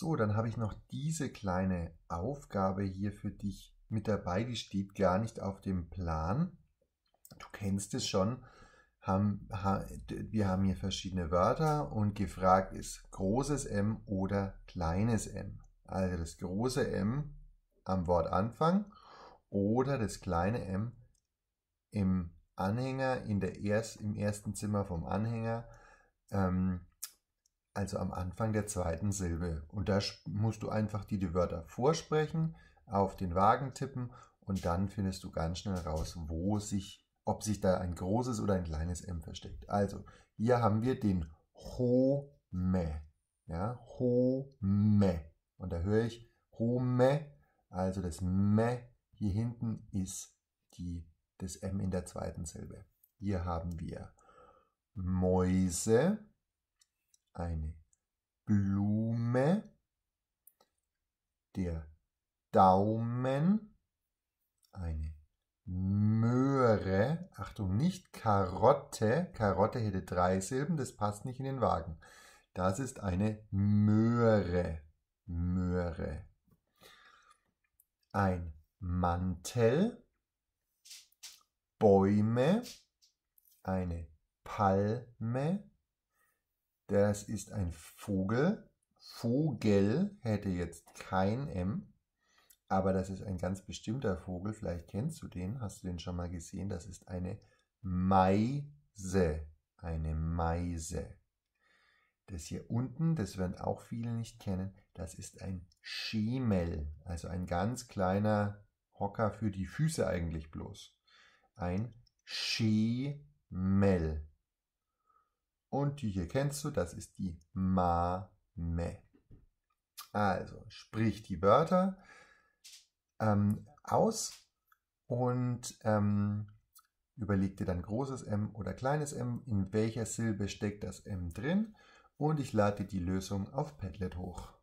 So, dann habe ich noch diese kleine Aufgabe hier für dich mit dabei. Die steht gar nicht auf dem Plan. Du kennst es schon. wir haben hier verschiedene Wörter und gefragt ist großes M oder kleines M. Also das große M am Wortanfang oder das kleine M im Anhänger, in der erst, im ersten Zimmer vom Anhänger. Ähm, also am Anfang der zweiten Silbe. Und da musst du einfach die, die Wörter vorsprechen, auf den Wagen tippen und dann findest du ganz schnell raus, wo sich, ob sich da ein großes oder ein kleines M versteckt. Also, hier haben wir den Home. Ja, Home. Und da höre ich Home, also das Me hier hinten ist die, das M in der zweiten Silbe. Hier haben wir Mäuse, eine Blume, der Daumen, eine Möhre, Achtung, nicht Karotte, Karotte hätte drei Silben, das passt nicht in den Wagen. Das ist eine Möhre, Möhre. Ein Mantel, Bäume, eine Palme, das ist ein Vogel. Vogel hätte jetzt kein M, aber das ist ein ganz bestimmter Vogel. Vielleicht kennst du den, hast du den schon mal gesehen? Das ist eine Meise. Eine Meise. Das hier unten, das werden auch viele nicht kennen, das ist ein Schemel, also ein ganz kleiner Hocker für die Füße eigentlich bloß. Ein Schemel. Und die hier kennst du, das ist die Mame. Also sprich die Wörter ähm, aus und ähm, überleg dir dann großes M oder kleines M, in welcher Silbe steckt das M drin. Und ich lade die Lösung auf Padlet hoch.